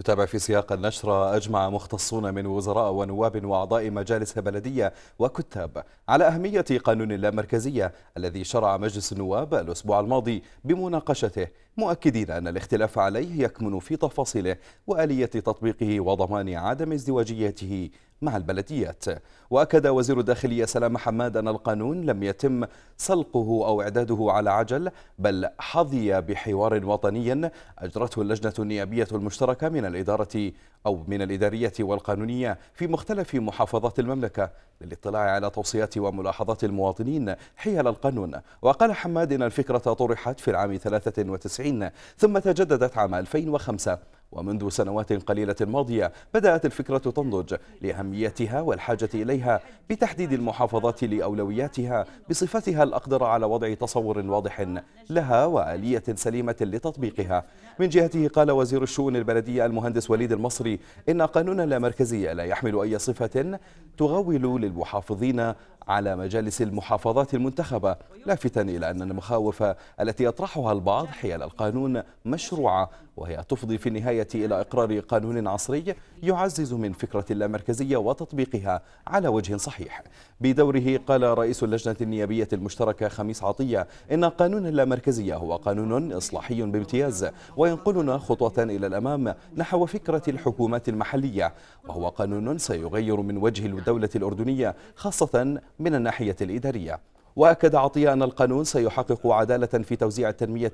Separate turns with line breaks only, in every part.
نتابع في سياق النشرة أجمع مختصون من وزراء ونواب وأعضاء مجالس بلدية وكتاب على أهمية قانون اللامركزية الذي شرع مجلس النواب الأسبوع الماضي بمناقشته مؤكدين أن الاختلاف عليه يكمن في تفاصيله وآلية تطبيقه وضمان عدم ازدواجيته مع البلديات وأكد وزير الداخلية سلام حماد أن القانون لم يتم سلقه أو إعداده على عجل بل حظي بحوار وطني أجرته اللجنة النيابية المشتركة من الإدارة أو من الإدارية والقانونية في مختلف محافظات المملكة للاطلاع على توصيات وملاحظات المواطنين حيال القانون وقال حماد إن الفكرة طرحت في العام 93 1970 ثم تجددت عام 2005 ومنذ سنوات قليلة ماضية بدأت الفكرة تنضج لأهميتها والحاجة إليها بتحديد المحافظات لأولوياتها بصفتها الأقدر على وضع تصور واضح لها وآلية سليمة لتطبيقها من جهته قال وزير الشؤون البلدية المهندس وليد المصري إن قانون المركزي لا يحمل أي صفة تغول للمحافظين على مجالس المحافظات المنتخبة لافتا إلى أن المخاوف التي يطرحها البعض حيال القانون مشروعة وهي تفضي في النهاية إلى إقرار قانون عصري يعزز من فكرة اللامركزية وتطبيقها على وجه صحيح بدوره قال رئيس اللجنة النيابية المشتركة خميس عطية إن قانون اللامركزية هو قانون إصلاحي بامتياز وينقلنا خطوة إلى الأمام نحو فكرة الحكومات المحلية وهو قانون سيغير من وجه الدولة الأردنية خاصة من الناحية الإدارية وأكد عطية أن القانون سيحقق عدالة في توزيع التنمية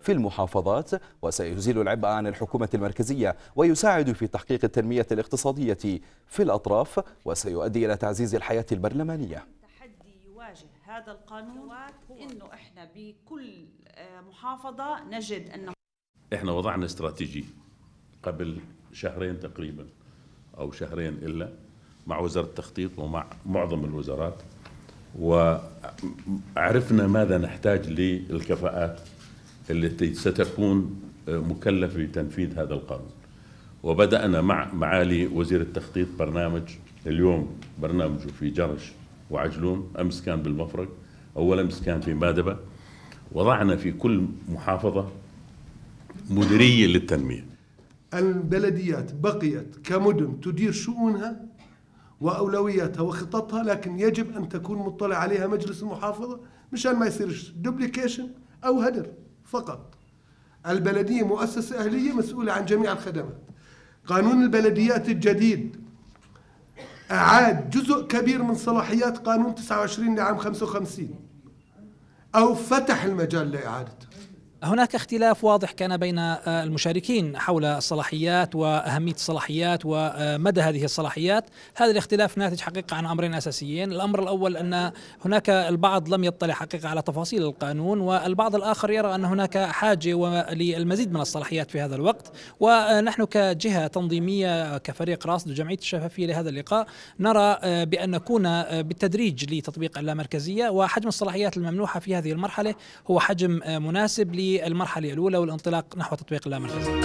في المحافظات وسيزيل العبء عن الحكومة المركزية ويساعد في تحقيق التنمية الاقتصادية في الأطراف وسيؤدي إلى تعزيز الحياة البرلمانية تحدي يواجه هذا القانون إنه إحنا بكل آه، محافظة نجد أن إحنا وضعنا استراتيجي
قبل شهرين تقريبا أو شهرين إلا مع وزارة التخطيط ومع معظم الوزارات وعرفنا ماذا نحتاج للكفاءات التي ستكون مكلفة بتنفيذ هذا القانون وبدأنا مع معالي وزير التخطيط برنامج اليوم برنامجه في جرش وعجلون أمس كان بالمفرق أول أمس كان في مادبة وضعنا في كل محافظة مديرية للتنمية
البلديات بقيت كمدن تدير شؤونها واولوياتها وخططها لكن يجب ان تكون مطلع عليها مجلس المحافظه مشان ما يصيرش دوبليكيشن او هدر فقط. البلديه مؤسسه اهليه مسؤوله عن جميع الخدمات. قانون البلديات الجديد اعاد جزء كبير من صلاحيات قانون 29 لعام 55 او
فتح المجال لاعادتها. هناك اختلاف واضح كان بين آه، المشاركين حول الصلاحيات واهميه الصلاحيات ومدى هذه الصلاحيات، هذا الاختلاف ناتج حقيقه عن امرين اساسيين، الامر الاول ان هناك البعض لم يطلع حقيقه على تفاصيل القانون والبعض الاخر يرى ان هناك حاجه للمزيد من الصلاحيات في هذا الوقت، ونحن كجهه تنظيميه كفريق راصد وجمعيه الشفافيه لهذا اللقاء نرى آه، بان نكون آه، بالتدريج لتطبيق اللامركزيه وحجم الصلاحيات الممنوحه في هذه المرحله هو حجم مناسب في المرحلة الأولى والانطلاق نحو تطبيق اللامركزية